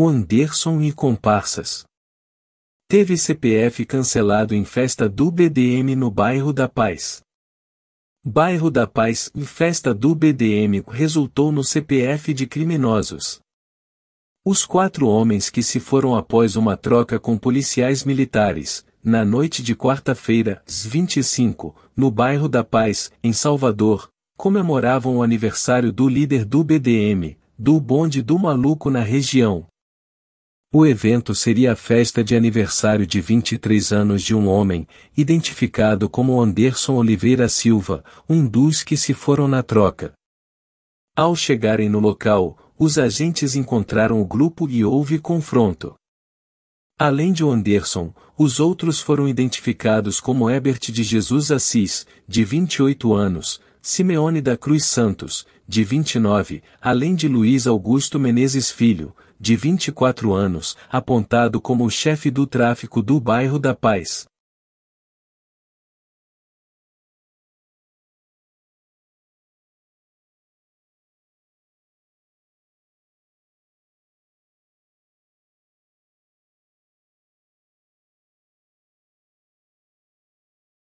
o Anderson e comparsas. Teve CPF cancelado em festa do BDM no bairro da Paz. Bairro da Paz e festa do BDM resultou no CPF de criminosos. Os quatro homens que se foram após uma troca com policiais militares, na noite de quarta-feira, 25, no bairro da Paz, em Salvador, comemoravam o aniversário do líder do BDM, do bonde do maluco na região, o evento seria a festa de aniversário de 23 anos de um homem, identificado como Anderson Oliveira Silva, um dos que se foram na troca. Ao chegarem no local, os agentes encontraram o grupo e houve confronto. Além de Anderson, os outros foram identificados como Ebert de Jesus Assis, de 28 anos, Simeone da Cruz Santos, de 29, além de Luiz Augusto Menezes Filho, de 24 anos, apontado como o chefe do tráfico do bairro da Paz.